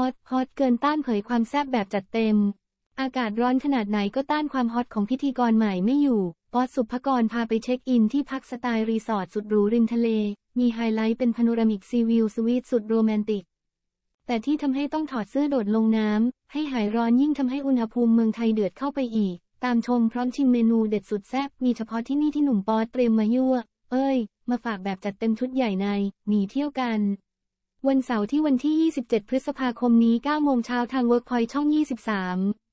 อดฮอตเกินต้านเผยความแซ่บแบบจัดเต็ม อากาศร้อนขนาดไหนก็ต้านความฮอตของพิธีกรใหม่ไม่อยู่ป๊อดสุภกรพาไปเช็คอินที่พักสไตล์รีสอร์ทสุดหรูริมทะเล มีไฮไลท์เป็นพานูรามิกซีวิวสวีทสุดโรแมนติก แต่ที่ทำให้ต้องถอดเสื้อโดดลงน้ำ ให้หายร้อนยิ่งทำให้อุณหภูมิเมืองไทยเดือดเข้าไปอีก ตามชมพร้อมชิมเมนูเด็ดสุดแซ่บ มีเฉพาะที่นี่ที่หนุ่มปอเตรียมมายั่ว เอ้ย มาฝากแบบจัดเต็มชุดใหญ่ในหนีเที่ยวกันวันเสาร์ที่วันที่ 27 พฤษภาคมนี้9โมงเช้าทางเวิร์กพอยช่อง 23